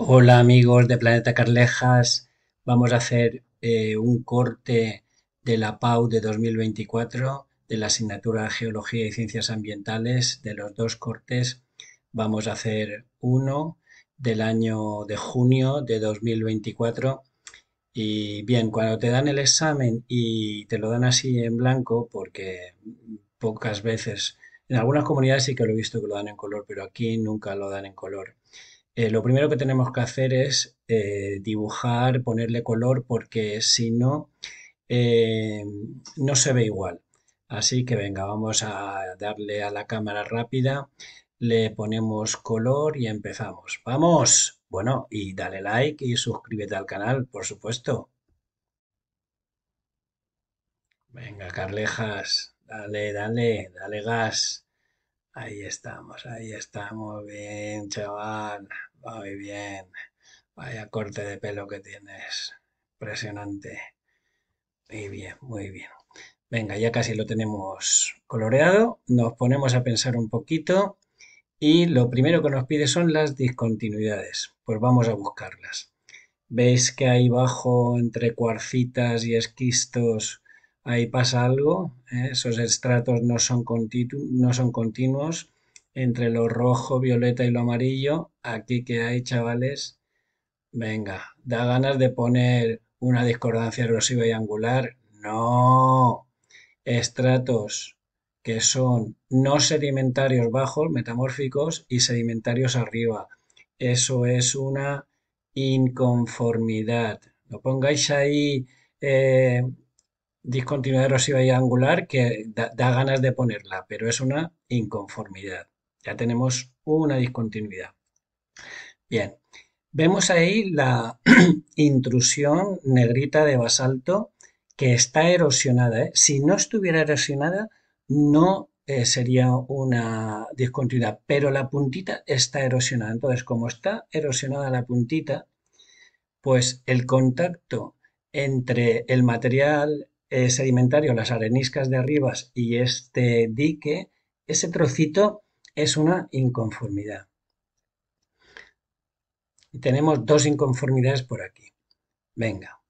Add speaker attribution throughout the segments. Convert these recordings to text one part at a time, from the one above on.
Speaker 1: Hola amigos de Planeta Carlejas, vamos a hacer eh, un corte de la PAU de 2024 de la asignatura Geología y Ciencias Ambientales, de los dos cortes vamos a hacer uno del año de junio de 2024 y bien, cuando te dan el examen y te lo dan así en blanco porque pocas veces, en algunas comunidades sí que lo he visto que lo dan en color, pero aquí nunca lo dan en color. Eh, lo primero que tenemos que hacer es eh, dibujar, ponerle color, porque si no, eh, no se ve igual. Así que venga, vamos a darle a la cámara rápida, le ponemos color y empezamos. ¡Vamos! Bueno, y dale like y suscríbete al canal, por supuesto. Venga, Carlejas, dale, dale, dale gas. Ahí estamos, ahí estamos, bien, chaval, muy bien. Vaya corte de pelo que tienes, impresionante. Muy bien, muy bien. Venga, ya casi lo tenemos coloreado, nos ponemos a pensar un poquito y lo primero que nos pide son las discontinuidades, pues vamos a buscarlas. ¿Veis que ahí bajo, entre cuarcitas y esquistos ahí pasa algo, ¿eh? esos estratos no son, continuos, entre lo rojo, violeta y lo amarillo, aquí que hay, chavales, venga, da ganas de poner una discordancia erosiva y angular, no, estratos que son no sedimentarios bajos, metamórficos, y sedimentarios arriba. Eso es una inconformidad. No pongáis ahí eh, discontinuidad erosiva y angular que da, ganas de ponerla, pero es una inconformidad. Ya tenemos una discontinuidad. Bien, vemos ahí la intrusión negrita de basalto que está erosionada. ¿eh? Si no estuviera erosionada, no eh, sería una discontinuidad, pero la puntita está erosionada. Entonces, como está erosionada la puntita, pues el contacto entre el material sedimentario, las areniscas de Arribas y este dique, ese trocito es una inconformidad. Tenemos dos inconformidades por aquí. Venga,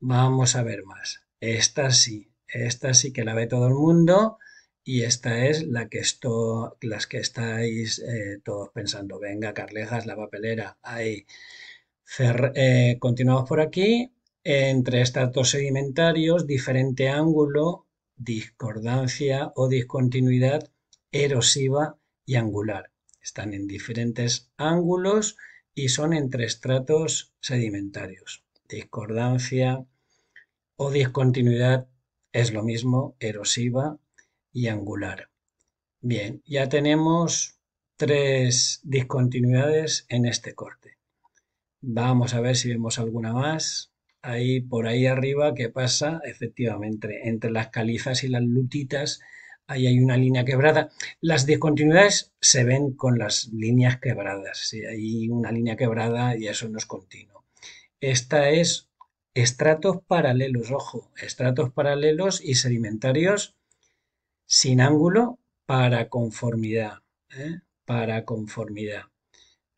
Speaker 1: vamos a ver más. Esta sí, esta sí que la ve todo el mundo y esta es la que esto, las que estáis eh, todos pensando. Venga, Carlejas, la papelera, ahí. Eh, continuamos por aquí entre estratos sedimentarios, diferente ángulo, discordancia o discontinuidad erosiva y angular. Están en diferentes ángulos y son entre estratos sedimentarios. Discordancia o discontinuidad es lo mismo, erosiva y angular. Bien, ya tenemos tres discontinuidades en este corte. Vamos a ver si vemos alguna más ahí por ahí arriba ¿qué pasa efectivamente entre, las calizas y las lutitas ahí hay una línea quebrada. Las discontinuidades se ven con las líneas quebradas. Si hay una línea quebrada y eso no es continuo. Esta es estratos paralelos, ojo, estratos paralelos y sedimentarios sin ángulo para conformidad. ¿eh? Para conformidad.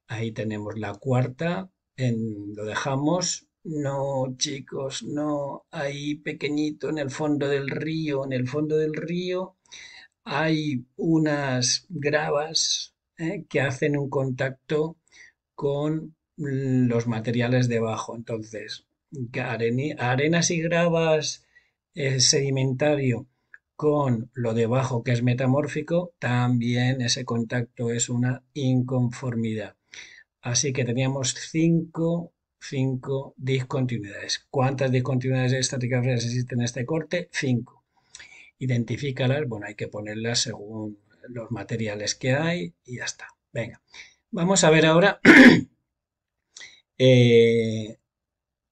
Speaker 1: Ahí tenemos la cuarta, en, lo dejamos no, chicos, no. Ahí pequeñito en el fondo del río, en el fondo del río hay unas gravas eh, que hacen un contacto con los materiales debajo. Entonces, arenas y gravas eh, sedimentario con lo debajo que es metamórfico, también ese contacto es una inconformidad. Así que teníamos cinco 5 discontinuidades. ¿Cuántas discontinuidades estáticas existen en este corte? 5. Identifícalas, bueno, hay que ponerlas según los materiales que hay y ya está. Venga, vamos a ver ahora eh,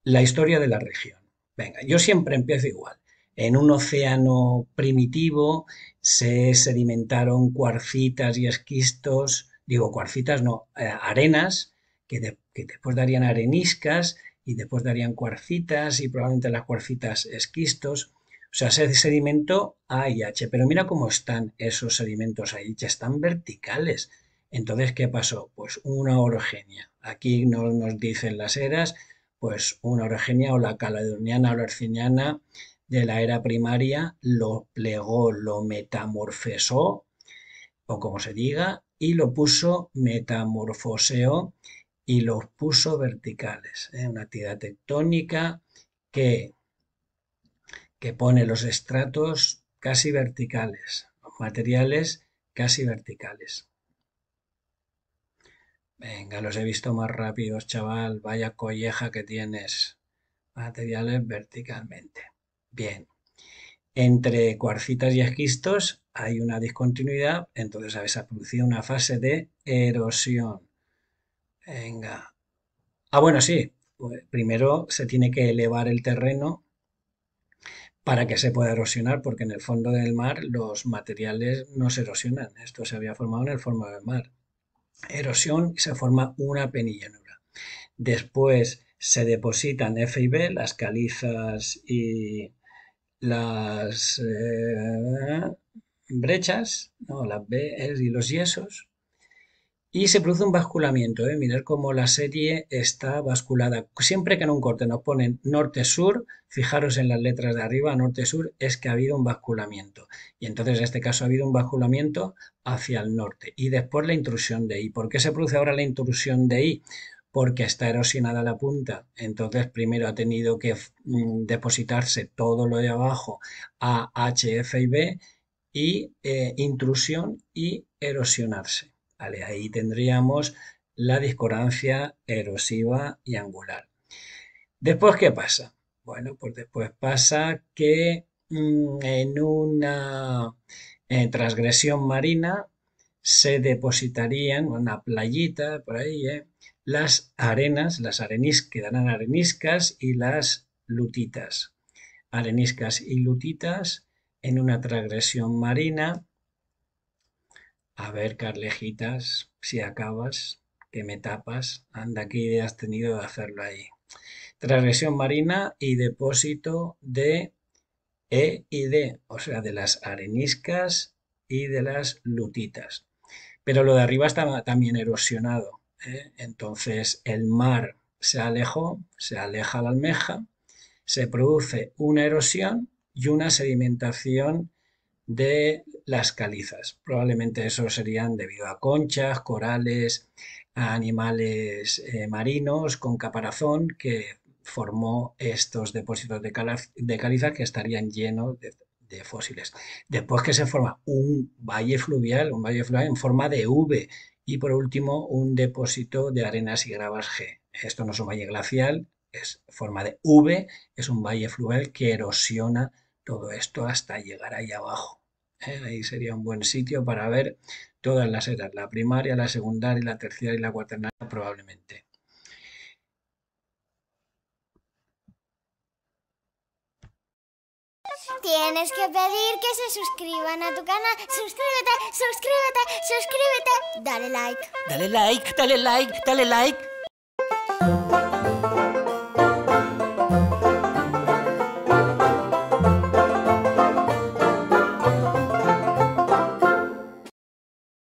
Speaker 1: la historia de la región. Venga, yo siempre empiezo igual. En un océano primitivo se sedimentaron cuarcitas y esquistos, digo cuarcitas, no, eh, arenas, que, después darían areniscas y después darían cuarcitas y probablemente las cuarcitas esquistos. O sea, ese sedimento H, Pero mira cómo están esos sedimentos ya están verticales. Entonces, ¿qué pasó? Pues una orogenia. Aquí nos dicen las eras, pues una orogenia o la caledoniana o la arciniana de la era primaria lo plegó, lo metamorfesó, o como se diga, y lo puso metamorfoseo y los puso verticales. ¿eh? Una actividad tectónica que, que pone los estratos casi verticales, los materiales casi verticales. Venga, los he visto más rápidos, chaval. Vaya colleja que tienes. Materiales verticalmente. Bien. Entre cuarcitas y esquistos hay una discontinuidad, entonces se ha producido una fase de erosión. Venga. Ah, bueno, sí. Pues primero se tiene que elevar el terreno para que se pueda erosionar, porque en el fondo del mar los materiales no se erosionan. Esto se había formado en el fondo del mar. Erosión y se forma una penillanura. Después se depositan F y B, las calizas y las eh, brechas, las B y los yesos. Y se produce un basculamiento, ¿eh? mirar cómo la serie está basculada. Siempre que en un corte nos ponen norte-sur, fijaros en las letras de arriba, norte-sur, es que ha habido un basculamiento. Y entonces en este caso ha habido un basculamiento hacia el norte. Y después la intrusión de I. ¿Por qué se produce ahora la intrusión de I? Porque está erosionada la punta. Entonces primero ha tenido que mm, depositarse todo lo de abajo a H, F y B y eh, intrusión y erosionarse. Ahí tendríamos la discordancia erosiva y angular. Después, ¿qué pasa? Bueno, pues después pasa que mm, en una transgresión marina se depositarían una playita por ahí, ¿eh? las arenas, las quedarán areniscas y las lutitas. Areniscas y lutitas en una transgresión marina a ver, Carlejitas, si acabas, que me tapas. Anda, qué idea has tenido de hacerlo ahí. Transgresión marina y depósito de E y D, o sea, de las areniscas y de las lutitas. Pero lo de arriba está también erosionado. ¿eh? Entonces el mar se alejó, se aleja la almeja, se produce una erosión y una sedimentación de las calizas. Probablemente eso serían debido a conchas, corales, animales eh, marinos con caparazón que formó estos depósitos de, de caliza que estarían llenos de, de, fósiles. Después que se forma un valle fluvial, un valle fluvial en forma de V y por último un depósito de arenas y gravas G. Esto no es un valle glacial, es forma de V, es un valle fluvial que erosiona todo esto hasta llegar ahí abajo. ¿eh? Ahí sería un buen sitio para ver todas las eras, la primaria, la secundaria, la tercera y la cuaternaria probablemente. Tienes que pedir que se suscriban a tu canal. Suscríbete, suscríbete, suscríbete. Dale like. Dale like, dale like, dale like.